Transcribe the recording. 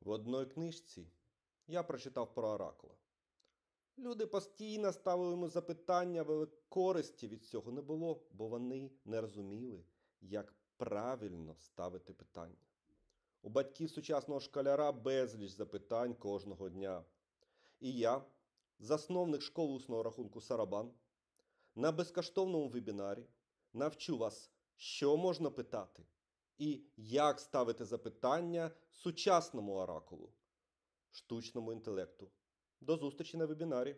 В одній книжці я прочитав про оракула. Люди постійно ставили йому запитання, але користі від цього не було, бо вони не розуміли, як правильно ставити питання. У батьків сучасного школяра безліч запитань кожного дня. І я, засновник школи усного рахунку Сарабан, на безкоштовному вебінарі навчу вас, що можна питати і як ставити запитання сучасному оракулу, штучному інтелекту. До зустрічі на вебінарі!